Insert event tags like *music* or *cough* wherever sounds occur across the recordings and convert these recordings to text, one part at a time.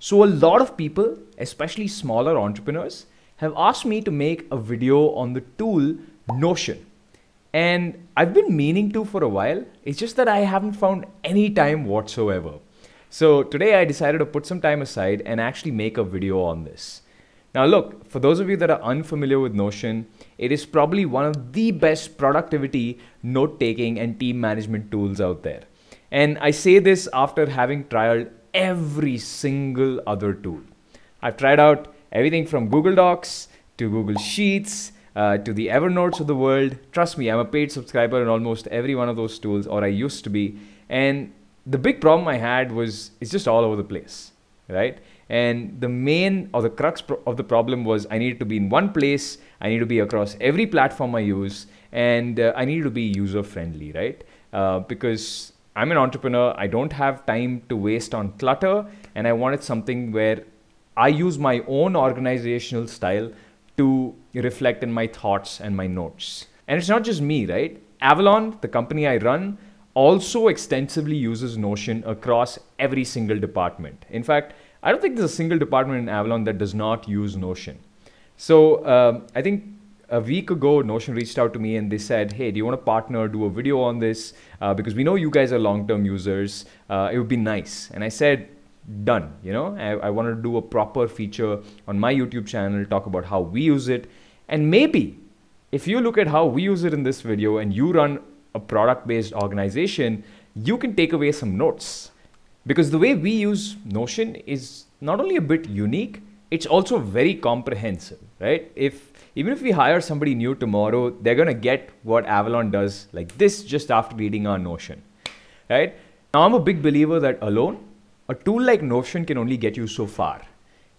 So, a lot of people, especially smaller entrepreneurs, have asked me to make a video on the tool Notion. And I've been meaning to for a while, it's just that I haven't found any time whatsoever. So, today I decided to put some time aside and actually make a video on this. Now, look, for those of you that are unfamiliar with Notion, it is probably one of the best productivity, note taking, and team management tools out there. And I say this after having trialed every single other tool. I've tried out everything from Google Docs to Google Sheets uh, to the Evernotes of the world. Trust me, I'm a paid subscriber in almost every one of those tools, or I used to be. And the big problem I had was it's just all over the place, right? And the main or the crux pro- of the problem was I needed to be in one place, I need to be across every platform I use, and uh, I need to be user friendly, right? Uh, because I'm an entrepreneur. I don't have time to waste on clutter, and I wanted something where I use my own organizational style to reflect in my thoughts and my notes. And it's not just me, right? Avalon, the company I run, also extensively uses Notion across every single department. In fact, I don't think there's a single department in Avalon that does not use Notion. So um, I think a week ago, Notion reached out to me and they said, "Hey, do you want to partner, do a video on this? Uh, because we know you guys are long-term users. Uh, it would be nice." And I said, "Done." You know, I, I wanted to do a proper feature on my YouTube channel, talk about how we use it, and maybe if you look at how we use it in this video, and you run a product-based organization, you can take away some notes because the way we use Notion is not only a bit unique it's also very comprehensive, right? If even if we hire somebody new tomorrow, they're gonna get what Avalon does like this just after reading our Notion, right? Now I'm a big believer that alone, a tool like Notion can only get you so far,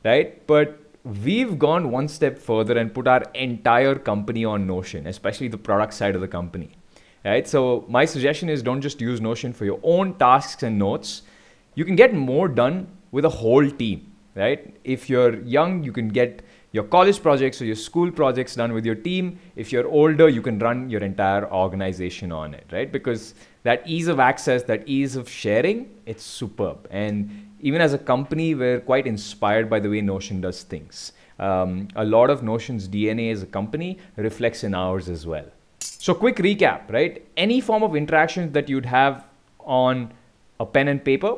right? But we've gone one step further and put our entire company on Notion, especially the product side of the company, right? So my suggestion is don't just use Notion for your own tasks and notes. You can get more done with a whole team right? If you're young, you can get your college projects or your school projects done with your team. If you're older, you can run your entire organization on it, right? Because that ease of access, that ease of sharing, it's superb. And even as a company, we're quite inspired by the way Notion does things. Um, a lot of Notion's DNA as a company reflects in ours as well. So, quick recap, right? Any form of interaction that you'd have on a pen and paper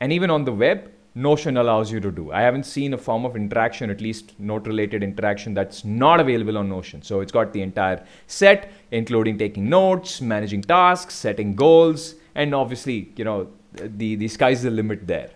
and even on the web Notion allows you to do. I haven't seen a form of interaction, at least note related interaction, that's not available on Notion. So it's got the entire set, including taking notes, managing tasks, setting goals, and obviously, you know, the, the sky's the limit there.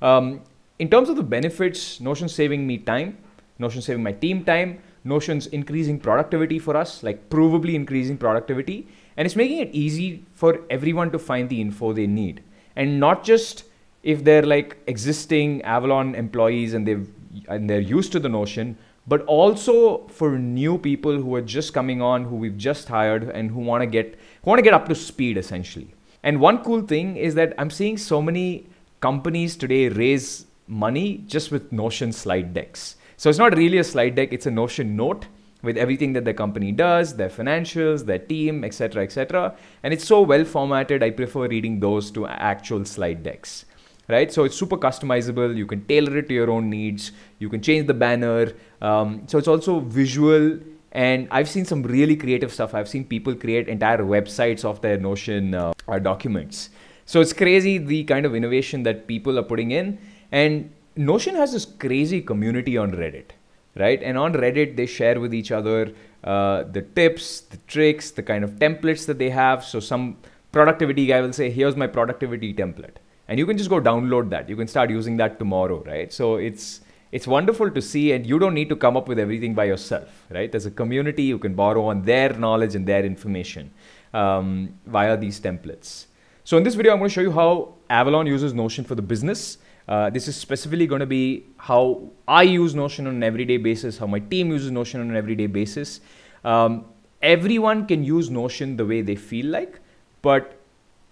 Um, in terms of the benefits, Notion saving me time, Notion saving my team time, Notion's increasing productivity for us, like provably increasing productivity, and it's making it easy for everyone to find the info they need. And not just if they're like existing Avalon employees and they've and they're used to the notion, but also for new people who are just coming on, who we've just hired and who want to get who want to get up to speed essentially. And one cool thing is that I'm seeing so many companies today raise money just with Notion slide decks. So it's not really a slide deck, it's a Notion note with everything that the company does, their financials, their team, etc., etc. And it's so well formatted, I prefer reading those to actual slide decks right? So it's super customizable. You can tailor it to your own needs. You can change the banner. Um, so it's also visual. And I've seen some really creative stuff. I've seen people create entire websites of their Notion uh, documents. So it's crazy the kind of innovation that people are putting in. And Notion has this crazy community on Reddit, right? And on Reddit, they share with each other uh, the tips, the tricks, the kind of templates that they have. So some productivity guy will say, here's my productivity template and you can just go download that you can start using that tomorrow right so it's it's wonderful to see and you don't need to come up with everything by yourself right there's a community you can borrow on their knowledge and their information um, via these templates so in this video i'm going to show you how avalon uses notion for the business uh, this is specifically going to be how i use notion on an everyday basis how my team uses notion on an everyday basis um, everyone can use notion the way they feel like but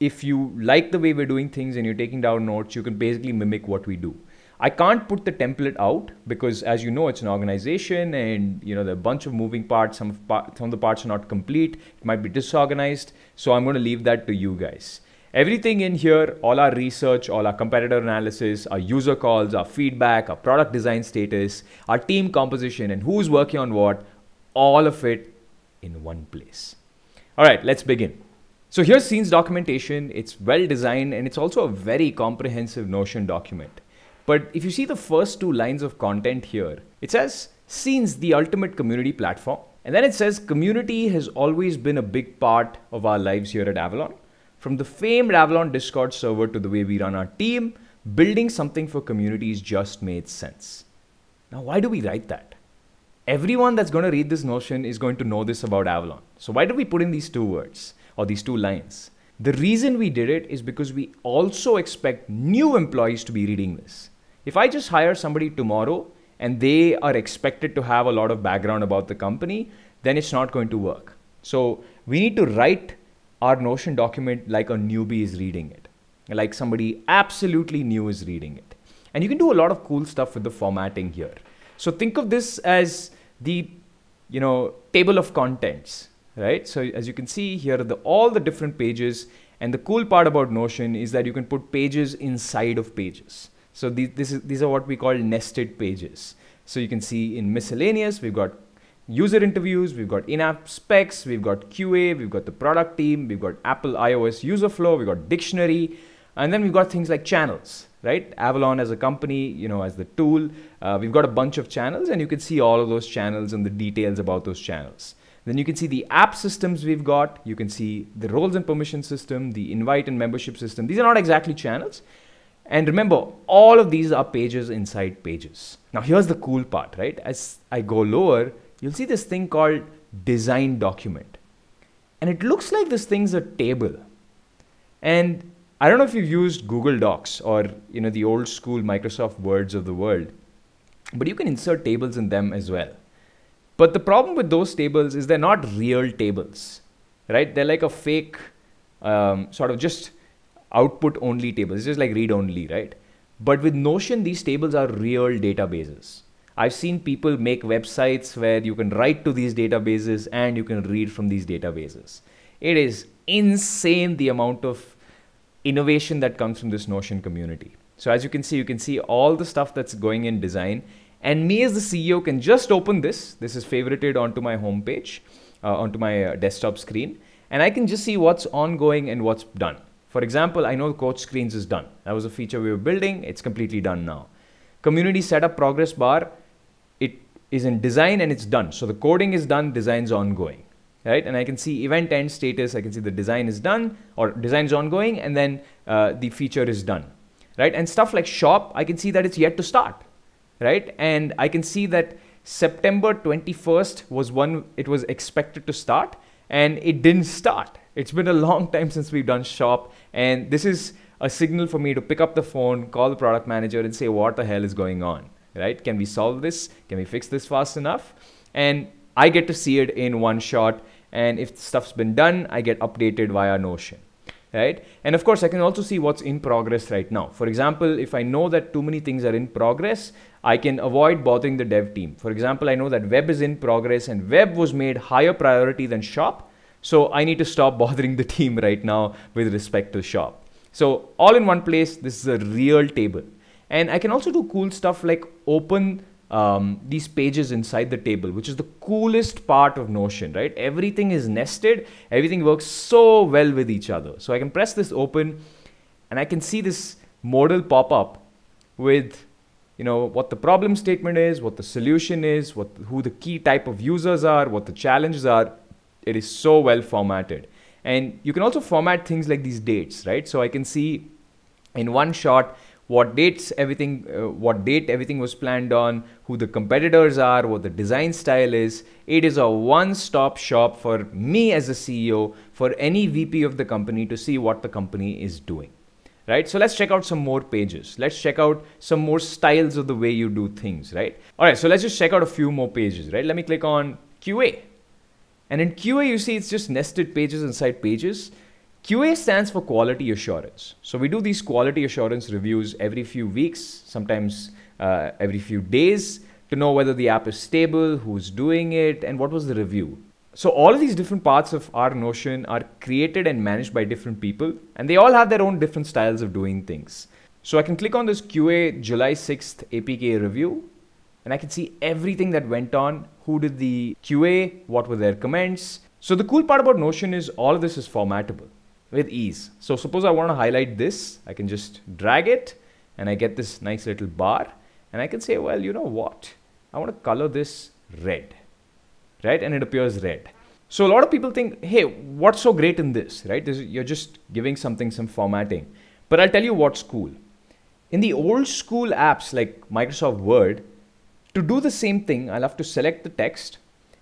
if you like the way we're doing things and you're taking down notes, you can basically mimic what we do. I can't put the template out because, as you know, it's an organization, and you know there are a bunch of moving parts. Some of some of the parts are not complete. It might be disorganized. So I'm going to leave that to you guys. Everything in here, all our research, all our competitor analysis, our user calls, our feedback, our product design status, our team composition, and who's working on what, all of it in one place. All right, let's begin. So here's scenes documentation. It's well designed and it's also a very comprehensive Notion document. But if you see the first two lines of content here, it says scenes the ultimate community platform. And then it says community has always been a big part of our lives here at Avalon. From the famed Avalon Discord server to the way we run our team, building something for communities just made sense. Now, why do we write that? Everyone that's going to read this notion is going to know this about Avalon. So why do we put in these two words? or these two lines. The reason we did it is because we also expect new employees to be reading this. If I just hire somebody tomorrow and they are expected to have a lot of background about the company, then it's not going to work. So we need to write our Notion document like a newbie is reading it, like somebody absolutely new is reading it. And you can do a lot of cool stuff with the formatting here. So think of this as the you know table of contents right? So as you can see here are the, all the different pages and the cool part about Notion is that you can put pages inside of pages. So these, is, these are what we call nested pages. So you can see in miscellaneous, we've got user interviews, we've got in-app specs, we've got QA, we've got the product team, we've got Apple iOS user flow, we've got dictionary, and then we've got things like channels, right? Avalon as a company, you know, as the tool, uh, we've got a bunch of channels and you can see all of those channels and the details about those channels. Then you can see the app systems we've got. You can see the roles and permission system, the invite and membership system. These are not exactly channels. And remember, all of these are pages inside pages. Now here's the cool part, right? As I go lower, you'll see this thing called design document. And it looks like this thing's a table. And I don't know if you've used Google Docs or you know the old school Microsoft Words of the world, but you can insert tables in them as well. But the problem with those tables is they're not real tables, right? They're like a fake um, sort of just output only tables. It's just like read only, right? But with Notion, these tables are real databases. I've seen people make websites where you can write to these databases and you can read from these databases. It is insane the amount of innovation that comes from this Notion community. So as you can see, you can see all the stuff that's going in design and me as the CEO can just open this. This is favorited onto my homepage, uh, onto my uh, desktop screen. And I can just see what's ongoing and what's done. For example, I know Coach Screens is done. That was a feature we were building. It's completely done now. Community setup progress bar, it is in design and it's done. So the coding is done, design's ongoing, right? And I can see event end status. I can see the design is done or design's ongoing and then uh, the feature is done, right? And stuff like shop, I can see that it's yet to start right? And I can see that September 21st was when it was expected to start, and it didn't start. It's been a long *laughs* time since we've done shop, and this is a signal for me to pick up the phone, call the product manager, and say, What the hell is going on? Right? Can we solve this? Can we fix this fast enough? And I get to see it in one shot. And if stuff's been done, I get updated via Notion. Right? And of course, I can also see what's in progress right now. For example, if I know that too many things are in progress, I can avoid bothering the dev team. For example, I know that web is in progress and web was made higher priority than shop. So I need to stop *laughs* bothering the team right now with respect to shop. So all in one place, this is a real table. And I can also do cool stuff like open um, these pages inside the table, which is the coolest part of Notion, right? Everything is nested, everything works so well with each other. So I can press this open and I can see this modal pop up with you know what the problem statement is what the solution is what who the key type of users are what the challenges are it is so well formatted and you can also format things like these dates right so i can see in one shot what dates everything uh, what date everything was planned on who the competitors are what the design style is it is a one stop shop for me as a ceo for any vp of the company to see what the company is doing right? So let's check out some more pages. Let's check out some more styles of the way you do things, right? All right, so let's just check out a few more pages, right? Let me click on QA. And in QA, you see it's just nested pages inside pages. QA stands for quality assurance. So we do these quality assurance reviews every few weeks, sometimes uh, every few days to know whether the app is stable, who's doing it, and what was the review, so all of these different parts of our notion are created and managed by different people, and they all have their own different styles of doing things. So I can click on this QA July 6th APK review, and I can see everything that went on, who did the QA, what were their comments. So the cool part about Notion is all of this is formatable with ease. So suppose I want to highlight this, I can just drag it and I get this nice little bar and I can say, well, you know what? I want to color this red right? And it appears red. So a lot of people think, hey, what's so great in this, right? This, you're just giving something some formatting. But I'll tell you what's cool. In the old school apps like Microsoft Word, to do the same thing, I'll have to select the text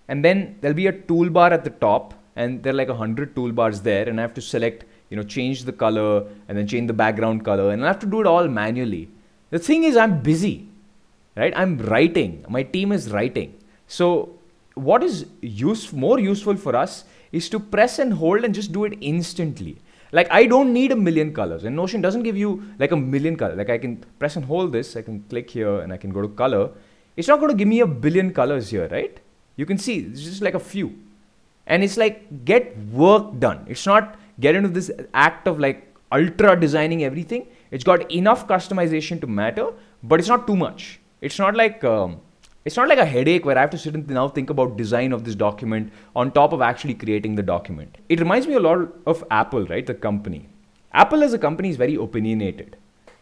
and then there'll be a toolbar at the top and there are like a hundred toolbars there and I have to select, you know, change the color and then change the background color and I have to do it all manually. The thing is I'm busy, right? I'm writing. My team is writing. So what is use, more useful for us is to press and hold and just do it instantly. Like I don't need a million colors and Notion doesn't give you like a million colors. Like I can press and hold this, I can click here and I can go to color. It's not going to give me a billion colors here, right? You can see it's just like a few. And it's like get work done. It's not get into this act of like ultra designing everything. It's got enough customization to matter, but it's not too much. It's not like um, it's not like a headache where I have to sit and now think about design of this document on top of actually creating the document. It reminds me a lot of Apple, right? The company. Apple as a company is very opinionated,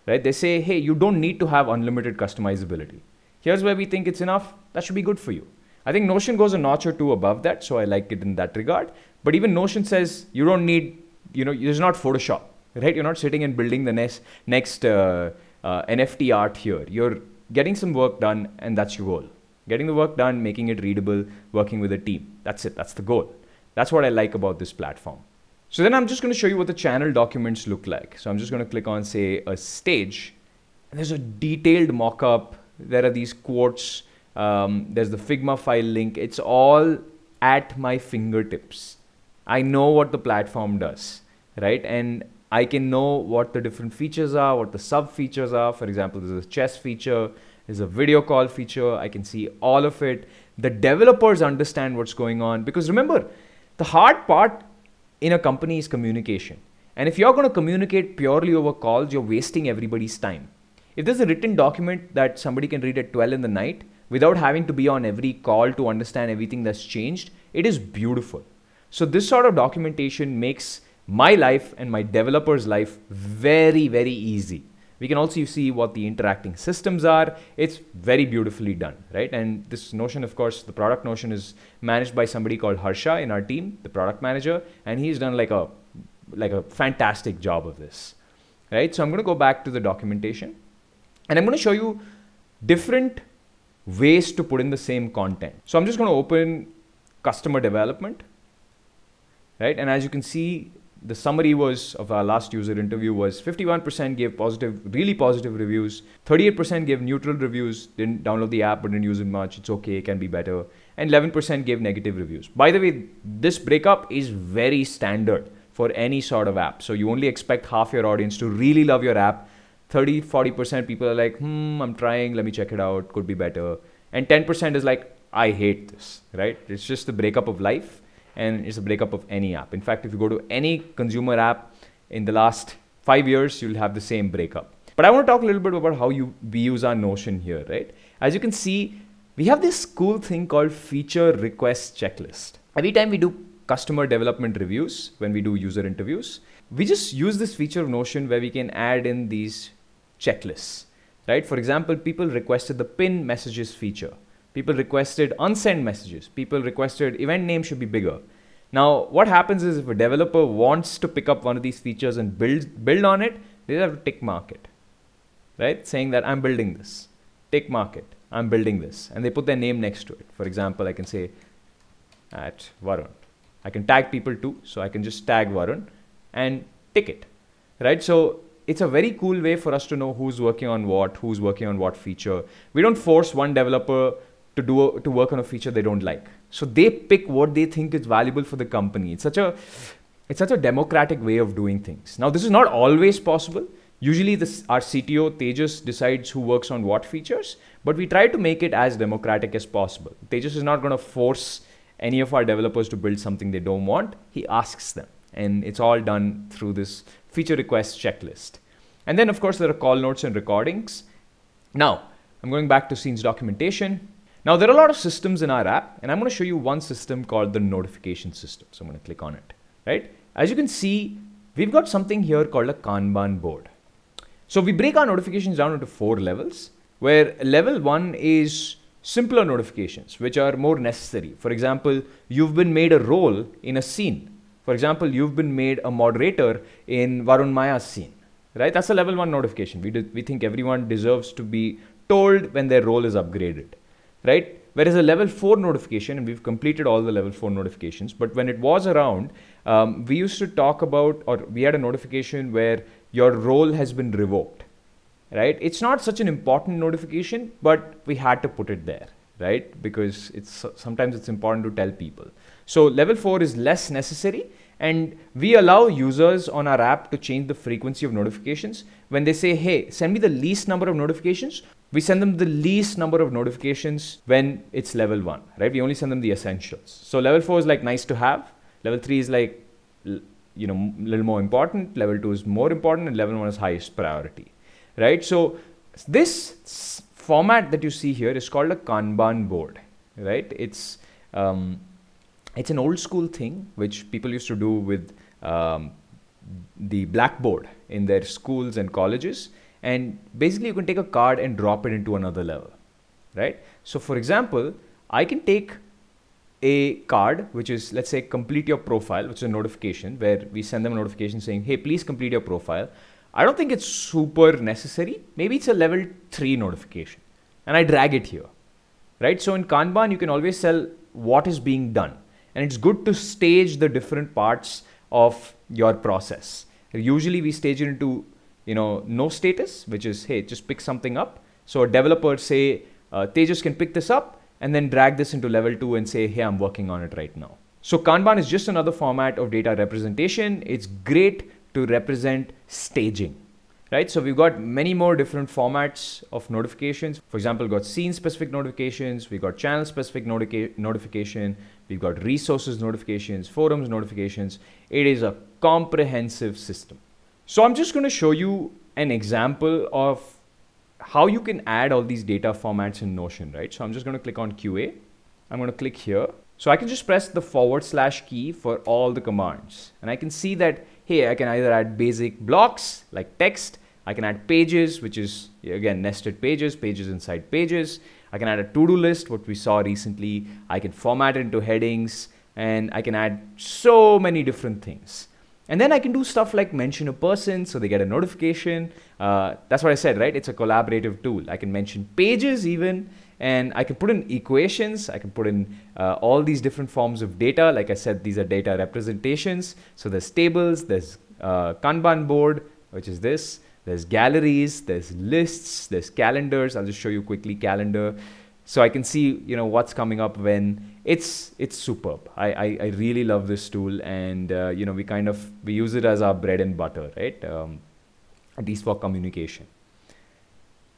right? They say, hey, you don't need to have unlimited customizability. Here's where we think it's enough. That should be good for you. I think Notion goes a notch or two above that, so I like it in that regard. But even Notion says you don't need, you know, there's not Photoshop, right? You're not sitting and building the next next uh, uh, NFT art here. You're getting some work done, and that's your goal getting the work done, making it readable, working with a team. That's it, that's the goal. That's what I like about this platform. So then I'm just going to show you what the channel documents look like. So I'm just going to click on, say, a stage. And there's a detailed mock-up. There are these quotes. Um, there's the Figma file link. It's all at my fingertips. I know what the platform does, right? And I can know what the different features are, what the sub features are. For example, there's a chess feature. There's a video call feature. I can see all of it. The developers understand what's going on because remember, the hard part in a company is communication. And if you're going to communicate purely over calls, you're wasting everybody's time. If there's a written document that somebody can read at 12 in the night without having to be on every call to understand everything that's changed, it is beautiful. So, this sort of documentation makes my life and my developer's life very, very easy. We can also see what the interacting systems are. It's very beautifully done, right? And this notion, of course, the product notion is managed by somebody called Harsha in our team, the product manager, and he's done like a like a fantastic job of this, right? So I'm going to go back to the documentation, and I'm going to show you different ways to put in the same content. So I'm just going to open customer development, right? And as you can see, the summary was of our last user interview was 51% gave positive, really positive reviews. 38% gave neutral reviews, didn't download the app but didn't use it much. It's okay, it can be better. And 11% gave negative reviews. By the way, this breakup is very standard for any sort of app. So you only expect half your audience to really love your app. 30, 40% people are like, hmm, I'm trying, let me check it out, could be better. And 10% is like, I hate this, right? It's just the breakup of life and it's a breakup of any app. In fact, if you go to any consumer app in the last five years, you'll have the same breakup. But I want to talk a little bit about how you, we use our Notion here, right? As you can see, we have this cool thing called feature request checklist. Every time we do customer development reviews, when we do user interviews, we just use this feature of Notion where we can add in these checklists, right? For example, people requested the pin messages feature. People requested unsend messages. People requested event name should be bigger. Now, what happens is if a developer wants to pick up one of these features and build build on it, they have to tick mark it, right? Saying that I'm building this, tick mark it, I'm building this, and they put their name next to it. For example, I can say at Varun. I can tag people too, so I can just tag Varun and tick it, right? So it's a very cool way for us to know who's working on what, who's working on what feature. We don't force one developer to do a, to work on a feature they don't like. So they pick what they think is valuable for the company. It's such a it's such a democratic way of doing things. Now this is not always possible. Usually this our CTO Tejas decides who works on what features, but we try to make it as democratic as possible. Tejas is not going to force any of our developers to build something they don't want. He asks them, and it's all done through this feature request checklist. And then of course there are call notes and recordings. Now I'm going back to scenes documentation now there are a lot of systems in our app and I'm going to show you one system called the notification system. So I'm going to click on it, right? As you can see, we've got something here called a Kanban board. So we break our notifications down into four levels where level one is simpler notifications which are more necessary. For example, you've been made a role in a scene. For example, you've been made a moderator in Varun Maya's scene, right? That's a level one notification. We, do, we think everyone deserves to be told when their role is upgraded right? Whereas a level 4 notification, and we've completed all the level 4 notifications, but when it was around, um, we used to talk about, or we had a notification where your role has been revoked, right? It's not such an important notification, but we had to put it there, right? Because it's sometimes it's important to tell people. So level 4 is less necessary, and we allow users on our app to change the frequency of notifications when they say, hey, send me the least number of notifications we send them the least number of notifications when it's level one, right? We only send them the essentials. So level four is like nice to have. Level three is like, you know, a little more important. Level two is more important and level one is highest priority, right? So this format that you see here is called a Kanban board, right? It's, um, it's an old school thing, which people used to do with um, the blackboard in their schools and colleges and basically you can take a card and drop it into another level, right? So for example, I can take a card, which is let's say complete your profile, which is a notification where we send them a notification saying, hey, please complete your profile. I don't think it's super necessary. Maybe it's a level three notification and I drag it here, right? So in Kanban, you can always sell what is being done and it's good to stage the different parts of your process. Usually we stage it into you know no status, which is hey just pick something up. So a developer say uh, Tejas can pick this up and then drag this into level two and say hey I'm working on it right now. So Kanban is just another format of data representation. It's great to represent staging right? So we've got many more different formats of notifications. For example, we've got scene specific notifications, we've got channel specific notica- notification, we've got resources notifications, forums notifications. It is a comprehensive system. So I'm just going to show you an example of how you can add all these data formats in Notion, right? So I'm just going to click on QA. I'm going to click here. So I can just press the forward slash key for all the commands. And I can see that, hey, I can either add basic blocks like text. I can add pages, which is, again, nested pages, pages inside pages. I can add a to-do list, what we saw recently. I can format it into headings and I can add so many different things. And then I can do stuff like mention a person so they get a notification. Uh, that's what I said, right? It's a collaborative tool. I can mention pages even, and I can put in equations. I can put in uh, all these different forms of data. Like I said, these are data representations. So there's tables, there's uh, Kanban board, which is this. There's galleries, there's lists, there's calendars. I'll just show you quickly calendar so I can see you know what's coming up when it's it's superb. I I, I really love this tool, and uh, you know we kind of we use it as our bread and butter, right? Um, at least for communication.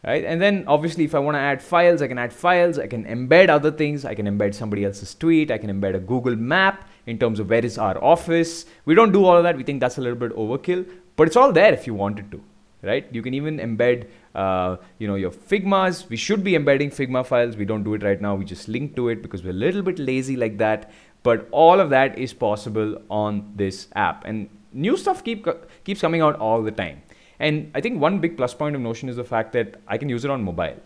Right, and then obviously if I want to add files, I can add files. I can embed other things. I can embed somebody else's tweet. I can embed a Google map in terms of where is our office. We don't do all of that. We think that's a little bit overkill, but it's all there if you wanted to right you can even embed uh, you know your figmas we should be embedding figma files we don't do it right now we just link to it because we're a little bit lazy like that but all of that is possible on this app and new stuff keep keeps coming out all the time and i think one big plus point of notion is the fact that i can use it on mobile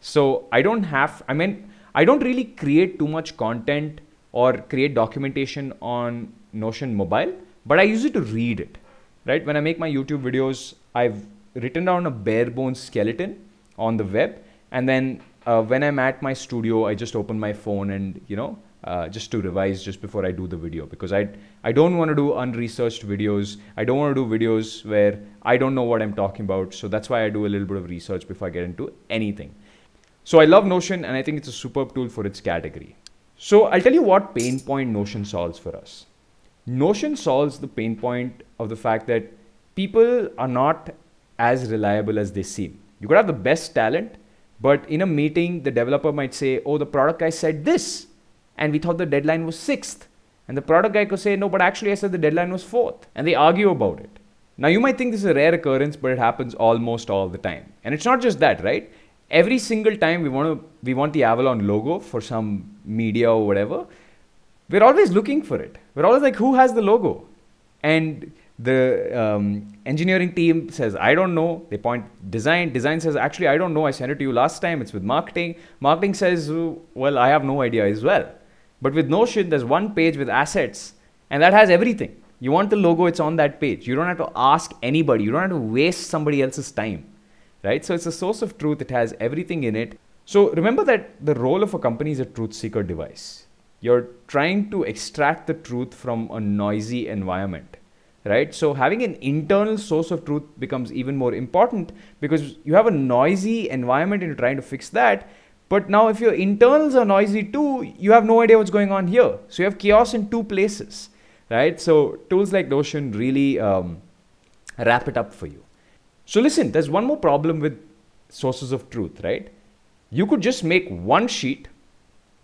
so i don't have i mean i don't really create too much content or create documentation on notion mobile but i use it to read it right when i make my youtube videos I've written down a bare bones skeleton on the web. And then uh, when I'm at my studio, I just open my phone and, you know, uh, just to revise just before I do the video because I I don't want to do unresearched videos. I don't want to do videos where I don't know what I'm talking about. So that's why I do a little bit of research before I get into anything. So I love Notion and I think it's a superb tool for its category. So I'll tell you what pain point Notion solves for us. Notion solves the pain point of the fact that people are not as reliable as they seem. You could have the best talent, but in a meeting, the developer might say, Oh, the product guy said this, and we thought the deadline was sixth. And the product guy could say, No, but actually, I said the deadline was fourth. And they argue about it. Now, you might think this is a rare occurrence, but it happens almost all the time. And it's not just that, right? Every single time we want to, we want the Avalon logo for some media or whatever, we're always looking for it. We're always like, who has the logo? And the um, engineering team says i don't know they point design design says actually i don't know i sent it to you last time it's with marketing marketing says well i have no idea as well but with notion there's one page with assets and that has everything you want the logo it's on that page you don't have to ask anybody you don't have to waste somebody else's time right so it's a source of truth it has everything in it so remember that the role of a company is a truth seeker device you're trying to extract the truth from a noisy environment right? So having an internal source of truth becomes even more important because you have a noisy environment and you're trying to fix that. But now if your internals are noisy too, you have no idea what's going on here. So you have chaos in two places, right? So tools like Notion really um, wrap it up for you. So listen, there's one more problem with sources of truth, right? You could just make one sheet,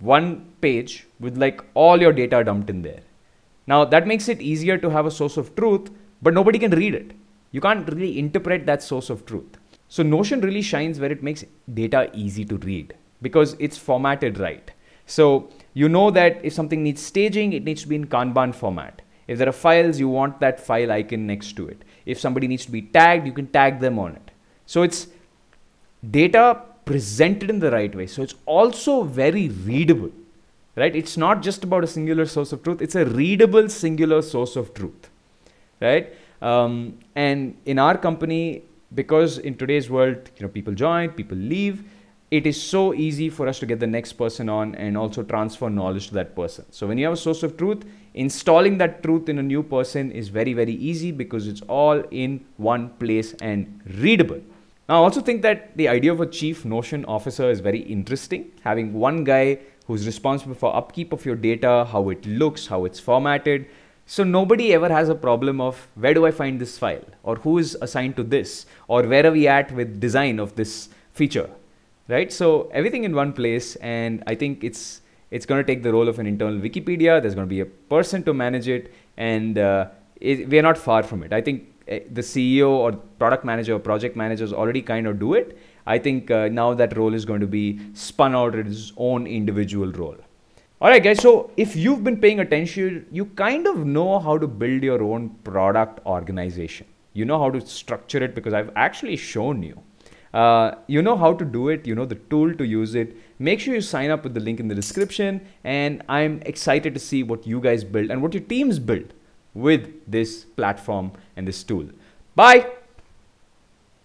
one page with like all your data dumped in there now, that makes it easier to have a source of truth, but nobody can read it. You can't really interpret that source of truth. So, Notion really shines where it makes data easy to read because it's formatted right. So, you know that if something needs staging, it needs to be in Kanban format. If there are files, you want that file icon next to it. If somebody needs to be tagged, you can tag them on it. So, it's data presented in the right way. So, it's also very readable right it's not just about a singular source of truth it's a readable singular source of truth right um, and in our company because in today's world you know people join people leave it is so easy for us to get the next person on and also transfer knowledge to that person so when you have a source of truth installing that truth in a new person is very very easy because it's all in one place and readable now i also think that the idea of a chief notion officer is very interesting having one guy who's responsible for upkeep of your data, how it looks, how it's formatted. So nobody ever has a problem of where do I find this file or who is assigned to this or where are we at with design of this feature, right? So everything in one place and I think it's it's going to take the role of an internal Wikipedia. There's going to be a person to manage it and uh, it, we're not far from it. I think eh, the CEO or product manager or project managers already kind of do it I think uh, now that role is going to be spun out as its own individual role. Alright, guys, so if you've been paying attention, you kind of know how to build your own product organization. You know how to structure it because I've actually shown you. Uh, you know how to do it, you know the tool to use it. Make sure you sign up with the link in the description. And I'm excited to see what you guys build and what your teams build with this platform and this tool. Bye.